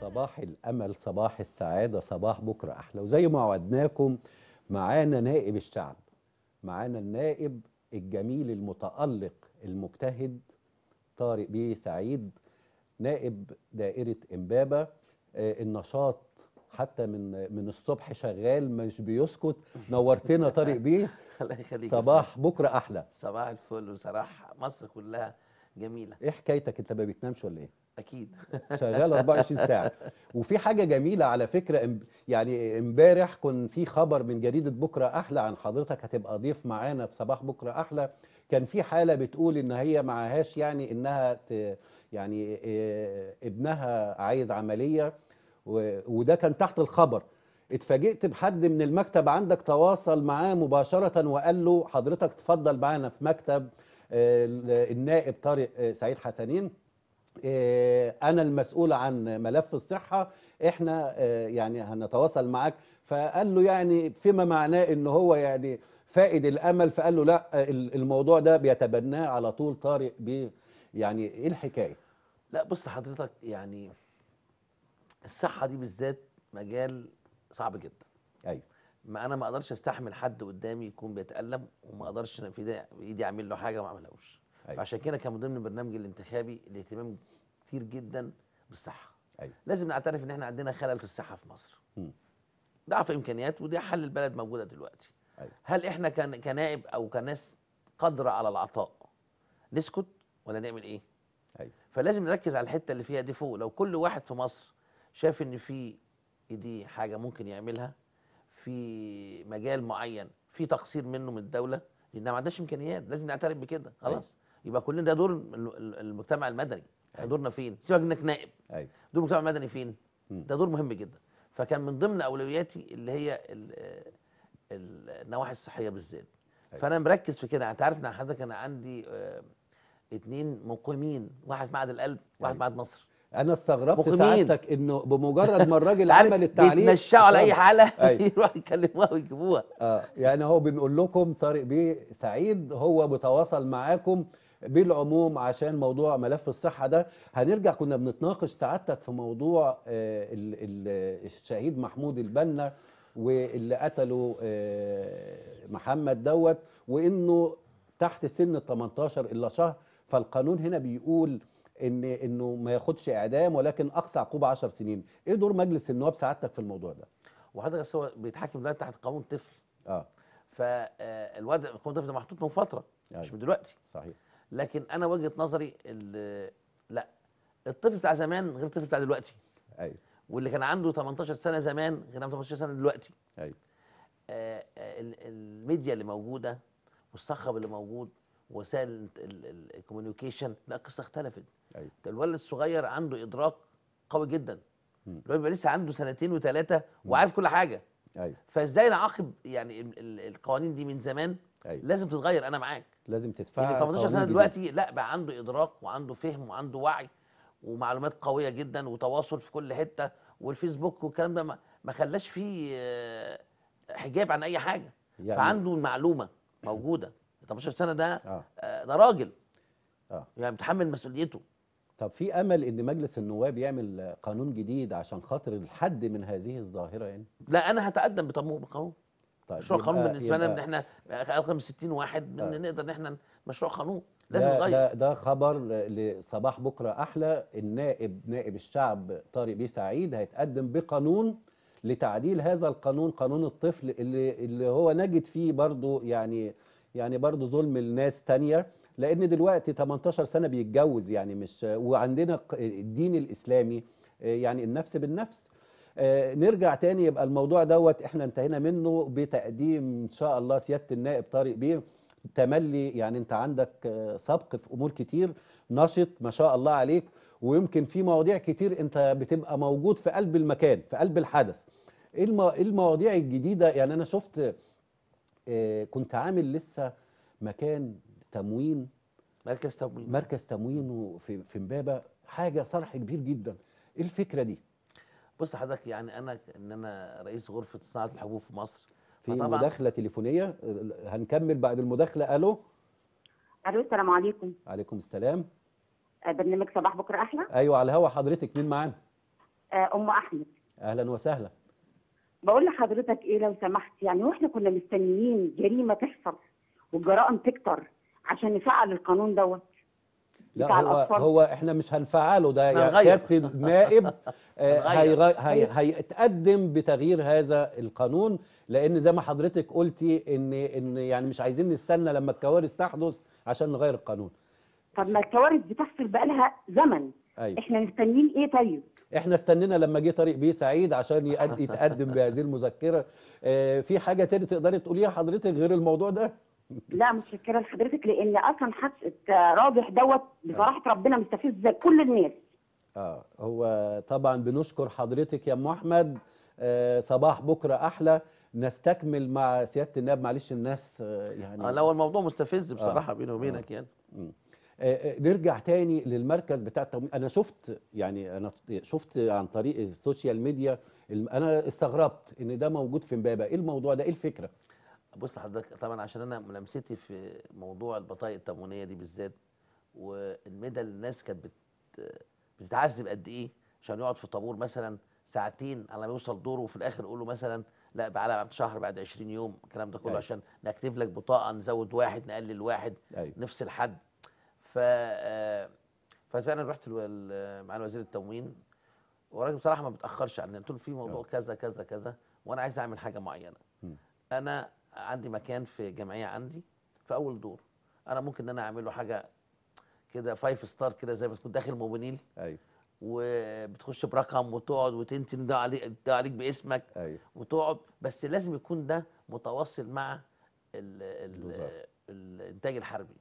صباح الأمل صباح السعادة صباح بكرة أحلى وزي ما وعدناكم معانا نائب الشعب معانا النائب الجميل المتألق المجتهد طارق بيه سعيد نائب دائرة إمبابة آه، النشاط حتى من من الصبح شغال مش بيسكت نورتنا طارق بيه الله يخليك صباح بكره احلى صباح الفل وصراحه مصر كلها جميله ايه حكايتك انت ما بتنامش ولا ايه اكيد شغال 24 ساعه وفي حاجه جميله على فكره يعني امبارح كان في خبر من جريده بكره احلى عن حضرتك هتبقى ضيف معانا في صباح بكره احلى كان في حاله بتقول ان هي معهاش يعني انها ت يعني ابنها عايز عمليه وده كان تحت الخبر اتفاجئت بحد من المكتب عندك تواصل معاه مباشره وقال له حضرتك تفضل معانا في مكتب آه، النائب طارق آه، سعيد حسنين آه، انا المسؤول عن ملف الصحه احنا آه، يعني هنتواصل معاك فقال له يعني فيما معناه ان هو يعني فائد الامل فقال له لا الموضوع ده بيتبناه على طول طارق بيه يعني ايه الحكايه لا بص حضرتك يعني الصحه دي بالذات مجال صعب جدا ايوه ما انا ما اقدرش استحمل حد قدامي يكون بيتالم وما اقدرش في ايدي اعمل له حاجه ما اعملهاش أيوة. عشان كده كان ضمن البرنامج الانتخابي الاهتمام كتير جدا بالصحه أيوة. لازم نعترف ان احنا عندنا خلل في الصحه في مصر ضعف امكانيات ودي حل البلد موجوده دلوقتي أيوة. هل احنا كان كنائب او كناس قادره على العطاء نسكت ولا نعمل ايه أيوة. فلازم نركز على الحته اللي فيها دي فوق لو كل واحد في مصر شاف ان في دي حاجه ممكن يعملها في مجال معين في تقصير منه من الدوله لان ما عندهاش امكانيات لازم نعترف بكده خلاص أيوة. يبقى كلنا ده دور المجتمع المدني أيوة. دورنا فين سيبك انك نائب أيوة. دور المجتمع المدني فين م. ده دور مهم جدا فكان من ضمن اولوياتي اللي هي النواحي الصحيه بالذات أيوة. فانا مركز في كده انت عارف ان حضرتك انا عندي اثنين آه، مقيمين واحد في معهد القلب واحد في أيوة. معهد نصر انا استغربت مقيمين. سعادتك انه بمجرد ما الراجل عمل التعليق بيتمشوا على اي حاله يروحوا يكلموها ويجيبوها اه يعني هو بنقول لكم طارق بيه سعيد هو متواصل معاكم بالعموم عشان موضوع ملف الصحه ده هنرجع كنا بنتناقش سعادتك في موضوع آه، الشهيد محمود البنا واللي قتله آه، محمد دوت وانه تحت سن ال 18 الا شهر فالقانون هنا بيقول ان انه ما ياخدش اعدام ولكن اقصى عقوبه 10 سنين ايه دور مجلس النواب سعادتك في الموضوع ده وحضرتك هو بيتحكم دلوقتي تحت قانون طفل اه فالوضع آه، قانون طفل ده محطوط من فتره أيوة. مش من دلوقتي صحيح لكن انا وجهه نظري لا الطفل بتاع زمان غير الطفل بتاع دلوقتي ايوه واللي كان عنده 18 سنه زمان غير 18 سنه دلوقتي ايوه آه, آه، الميديا اللي موجوده والصخب اللي موجود وسائل الكوميونيكيشن لا القصه اختلفت ايوه الولد الصغير عنده ادراك قوي جدا الولد بيبقى لسه عنده سنتين وثلاثه وعارف كل حاجه ايوه فازاي نعاقب يعني القوانين دي من زمان أيوة. لازم تتغير انا معاك لازم تدفع يعني 18 سنه دلوقتي لا بقى عنده ادراك وعنده فهم وعنده وعي ومعلومات قويه جدا وتواصل في كل حته والفيسبوك والكلام ده ما خلاش فيه آه، حجاب عن اي حاجه يعني فعنده المعلومه موجوده 18 سنه ده آه. آه. ده راجل اه يعني متحمل مسؤوليته طب في امل ان مجلس النواب يعمل قانون جديد عشان خاطر الحد من هذه الظاهره يعني لا انا هتقدم بقانون طيب مشروع قانون بالنسبه لنا ان احنا من 60 واحد آه. نقدر ان احنا مشروع قانون لازم نغير ده, ده خبر لصباح بكره احلى النائب نائب الشعب طارق بيه سعيد هيتقدم بقانون لتعديل هذا القانون قانون الطفل اللي اللي هو نجد فيه برضه يعني يعني برضو ظلم لناس تانية لان دلوقتي 18 سنه بيتجوز يعني مش وعندنا الدين الاسلامي آه، يعني النفس بالنفس آه، نرجع تاني يبقى الموضوع دوت احنا انتهينا منه بتقديم ان شاء الله سياده النائب طارق بيه تملي يعني انت عندك آه، سبق في امور كتير نشط ما شاء الله عليك ويمكن في مواضيع كتير انت بتبقى موجود في قلب المكان في قلب الحدث ايه, إيه المواضيع الجديده يعني انا شفت آه، كنت عامل لسه مكان تموين مركز تموين مركز تموين في في امبابه حاجه صرح كبير جدا ايه الفكره دي بص حضرتك يعني انا ان انا رئيس غرفه صناعه الحبوب في مصر في مداخله تليفونيه هنكمل بعد المداخله الو الو السلام عليكم عليكم السلام آه، برنامج صباح بكره احلى ايوه على الهوا حضرتك مين معانا آه، ام احمد اهلا وسهلا بقول لحضرتك ايه لو سمحت يعني واحنا كنا مستنيين جريمه تحصل والجرائم تكتر عشان نفعل القانون دوت لا هو, هو احنا مش هنفعله ده يا سياده النائب آه، هيتقدم بتغيير هذا القانون لان زي ما حضرتك قلتي ان ان يعني مش عايزين نستنى لما الكوارث تحدث عشان نغير القانون طب ما الكوارث بتحصل بقى لها زمن أيوة. احنا مستنيين ايه طيب احنا استنينا لما جه طارق بيه سعيد عشان يتقدم بهذه المذكره آه، في حاجه تاني تقدري تقوليها حضرتك غير الموضوع ده لا متشكره لحضرتك لان اصلا حادثه رابح دوت بصراحه آه. ربنا مستفز كل الناس اه هو طبعا بنشكر حضرتك يا ام احمد آه صباح بكره احلى نستكمل مع سياده النائب معلش الناس آه يعني آه، لا هو الموضوع مستفز بصراحه آه. بيني وبينك آه. يعني نرجع تاني للمركز بتاع التمويل انا شفت يعني انا شفت عن طريق السوشيال ميديا انا استغربت ان ده موجود في امبابه ايه الموضوع ده ايه الفكره بص حضرتك طبعا عشان انا ملامستي في موضوع البطايق التموينيه دي بالذات والمدى الناس كانت بت... بتتعذب قد ايه عشان يقعد في طابور مثلا ساعتين على ما يوصل دوره وفي الاخر يقول له مثلا لا على بعد شهر بعد 20 يوم الكلام ده كله أيوة. عشان نكتب لك بطاقه نزود واحد نقلل واحد أيوة. نفس الحد ف آه، فانا رحت مع وزير التموين والراجل بصراحه ما بتاخرش عني قلت له في موضوع آه. كذا كذا كذا وانا عايز اعمل حاجه معينه انا عندي مكان في جمعيه عندي في اول دور انا ممكن ان انا اعمل له حاجه كده فايف ستار كده زي ما تكون داخل موبينيل ايوه وبتخش برقم وتقعد وتنتن ده عليك ده عليك باسمك أيوة. وتقعد بس لازم يكون ده متواصل مع الـ الـ الانتاج الحربي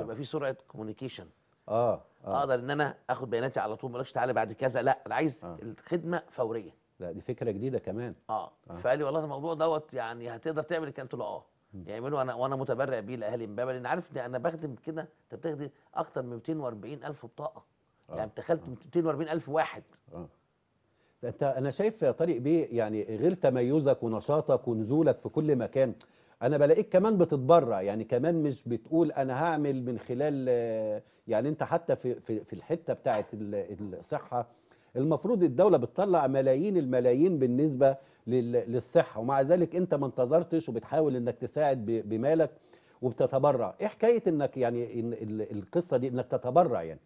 يبقى آه. في سرعه كوميونيكيشن آه،, اه اقدر ان انا اخد بياناتي على طول ما اقولكش تعالى بعد كذا لا انا عايز آه. الخدمه فوريه لا دي فكره جديده كمان اه, آه. فقال لي والله الموضوع دوت يعني هتقدر تعمل كان قلت له اه يعملوا يعني انا وانا متبرع بيه لاهالي امبابه لان عارف انا بخدم كده انت بتاخدي اكتر من 240 الف بطاقه آه. يعني دخلت 240 آه. الف واحد اه انت انا شايف يا طارق بيه يعني غير تميزك ونشاطك ونزولك في كل مكان انا بلاقيك كمان بتتبرع يعني كمان مش بتقول انا هعمل من خلال يعني انت حتى في في, في الحته بتاعه الصحه المفروض الدوله بتطلع ملايين الملايين بالنسبه للصحه ومع ذلك انت ما انتظرتش وبتحاول انك تساعد بمالك وبتتبرع ايه حكايه انك يعني إن القصه دي انك تتبرع يعني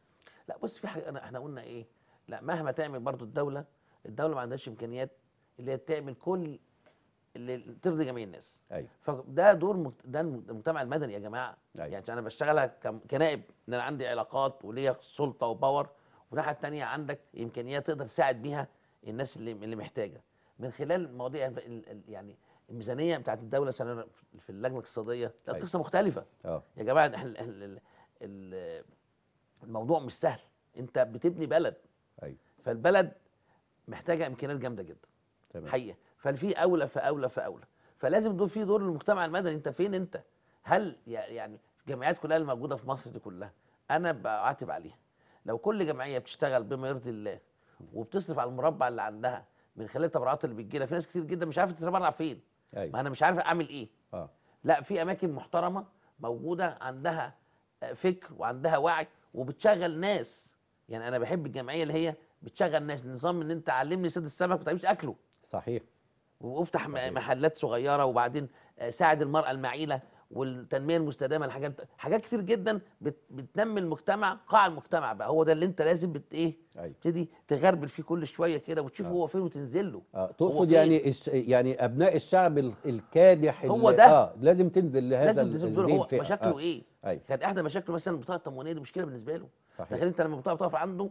لا بص في حاجه أنا احنا قلنا ايه لا مهما تعمل برضو الدوله الدوله ما عندهاش امكانيات اللي هي تعمل كل اللي ترضي جميع الناس ايوه فده دور مجت... ده المجتمع المدني يا جماعه أي. أيوة. يعني انا بشتغلها كنائب ان انا عندي علاقات وليا سلطه وباور والناحيه الثانيه عندك امكانيات تقدر تساعد بيها الناس اللي اللي محتاجه من خلال مواضيع يعني الميزانيه بتاعت الدوله سنة في اللجنه الاقتصاديه لا أيوة. قصه مختلفه أوه. يا جماعه احنا الموضوع مش سهل انت بتبني بلد ايوه فالبلد محتاجه امكانيات جامده جدا تمام حقيقه ففي اولى فاولى فاولى فلازم دول في دور للمجتمع المدني انت فين انت هل يعني الجمعيات كلها الموجوده في مصر دي كلها انا بعاتب عليها لو كل جمعيه بتشتغل بما يرضي الله وبتصرف على المربع اللي عندها من خلال التبرعات اللي بتجي في ناس كتير جدا مش عارفه تتبرع فين أيوة. ما انا مش عارف اعمل ايه آه. لا في اماكن محترمه موجوده عندها آه، فكر وعندها وعي وبتشغل ناس يعني انا بحب الجمعيه اللي هي بتشغل ناس نظام ان انت علمني صيد السمك ما تعملش اكله صحيح وافتح محلات صغيره وبعدين آه، ساعد المراه المعيله والتنميه المستدامه الحاجات حاجات كتير جدا بتنمي المجتمع قاع المجتمع بقى هو ده اللي انت لازم بت ايه أيوه. تبتدي تغربل فيه كل شويه كده وتشوف آه. هو فين وتنزل له آه. تقصد يعني يعني ابناء الشعب الكادح هو اللي... ده آه. لازم تنزل لهذا لازم تنزل مشاكله آه. ايه أيوه. كانت احدى مشاكله مثلا البطاقه التموينيه دي مشكله بالنسبه له صحيح تخيل انت لما البطاقه بتقف عنده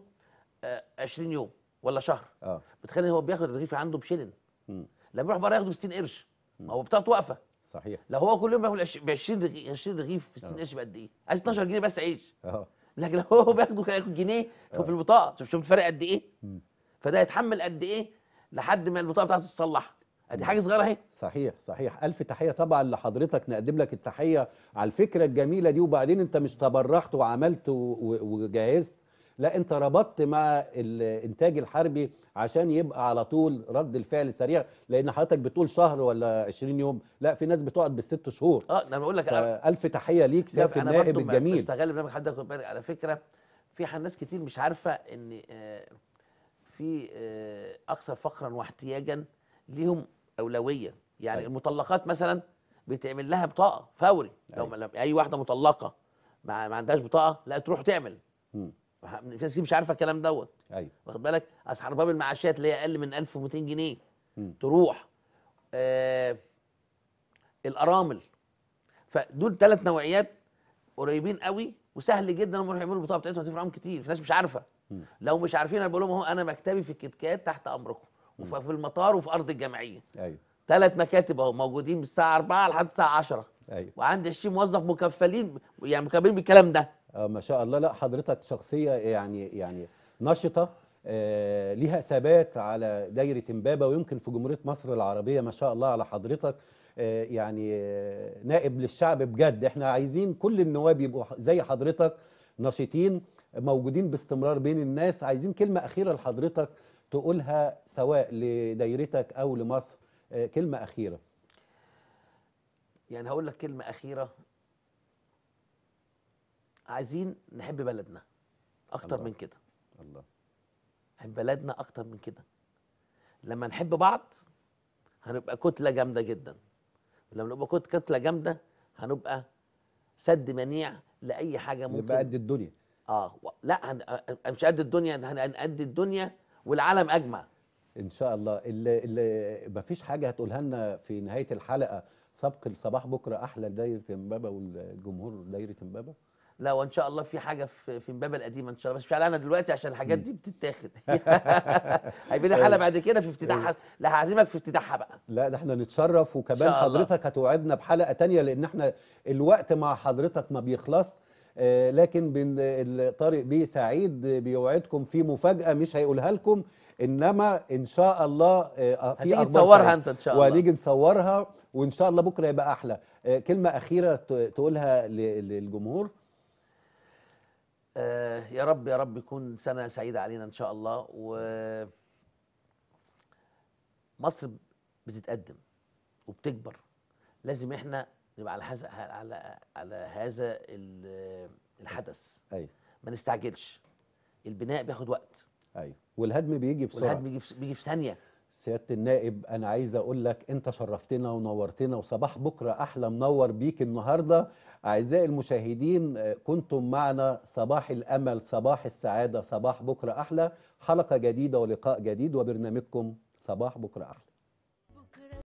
آه 20 يوم ولا شهر آه. بتخيل هو بياخد الرغيف عنده بشلن لما يروح بره ياخده ب 60 قرش ما هو بطاقته واقفه صحيح لو هو كل يوم بياكل ب 20 20 رغيف ب 60 اه. قرش بقد ايه؟ عايز 12 جنيه بس عيش اه لكن لو هو بياخده جنيه اه. في البطاقه شوف شوف الفرق قد ايه؟ فده هيتحمل قد ايه لحد ما البطاقه بتاعته تتصلح ادي حاجه صغيره اهي صحيح صحيح الف تحيه طبعا لحضرتك نقدم لك التحيه على الفكره الجميله دي وبعدين انت مش تبرعت وعملت وجهزت لا انت ربطت مع الانتاج الحربي عشان يبقى على طول رد الفعل سريع لان حضرتك بتقول شهر ولا 20 يوم لا في ناس بتقعد بالست شهور اه انا بقول لك الف تحيه ليك سياده النائب الجميل انا بستغل برنامج حضرتك بالك على فكره في ناس كتير مش عارفه ان آه، في آه، اكثر فقرا واحتياجا ليهم اولويه يعني أي. أيوة. المطلقات مثلا بيتعمل لها بطاقه فوري أي. أيوة. لو اي واحده مطلقه ما, ما عندهاش بطاقه لا تروح تعمل م. في ناس مش عارفه الكلام دوت ايوه واخد بالك اسعار باب المعاشات اللي هي اقل من 1200 جنيه م. تروح آه الارامل فدول ثلاث نوعيات قريبين قوي وسهل جدا هم يروحوا يعملوا البطاقه بتاعتهم هتفرق كتير في ناس مش عارفه م. لو مش عارفين انا بقول لهم اهو انا مكتبي في الكتكات تحت امركم وفي المطار وفي ارض الجمعيه ايوه ثلاث مكاتب اهو موجودين من الساعه 4 لحد الساعه 10 ايوه وعندي 20 موظف مكفلين يعني مكفلين بالكلام ده آه، ما شاء الله لا حضرتك شخصيه يعني يعني نشطه آه، ليها ثبات على دايره امبابه ويمكن في جمهوريه مصر العربيه ما شاء الله على حضرتك آه، يعني نائب للشعب بجد احنا عايزين كل النواب يبقوا زي حضرتك نشيطين موجودين باستمرار بين الناس عايزين كلمه اخيره لحضرتك تقولها سواء لدايرتك او لمصر كلمه اخيره يعني هقول لك كلمه اخيره عايزين نحب بلدنا اكتر الله. من كده الله نحب بلدنا اكتر من كده لما نحب بعض هنبقى كتله جامده جدا ولما نبقى كتله جامده هنبقى سد منيع لاي حاجه ممكن نبقى قد الدنيا اه لا هن... مش قد الدنيا هنقد الدنيا والعالم اجمع ان شاء الله اللي, اللي مفيش حاجه هتقولها لنا في نهايه الحلقه سبق الصباح بكره احلى لدايره امبابه والجمهور دايره امبابه لا وان شاء الله في حاجه في في امبابه القديمه ان شاء الله بس مش انا دلوقتي عشان الحاجات دي بتتاخد هيبقى لنا حلقه بعد كده في افتتاحها لا هعزمك في افتتاحها بقى لا ده احنا نتشرف وكمان حضرتك هتوعدنا بحلقه تانية لان احنا الوقت مع حضرتك ما بيخلص آه، لكن بن طارق بيه سعيد بيوعدكم في مفاجاه مش هيقولها لكم انما ان شاء الله آه, آه، في هتيجي تصورها انت ان شاء الله وهنيجي نصورها وان شاء الله بكره يبقى احلى آه، كلمه اخيره تقولها للجمهور آه، يا رب يا رب يكون سنة سعيدة علينا إن شاء الله و مصر بتتقدم وبتكبر لازم احنا نبقى على حز... على على هذا الحدث ايوه ما نستعجلش البناء بياخد وقت ايوه والهدم بيجي بسرعه والهدم بيجي في ثانيه سياده النائب انا عايز اقول لك انت شرفتنا ونورتنا وصباح بكره احلى منور بيك النهارده اعزائي المشاهدين كنتم معنا صباح الامل صباح السعاده صباح بكره احلى حلقه جديده ولقاء جديد وبرنامجكم صباح بكره احلى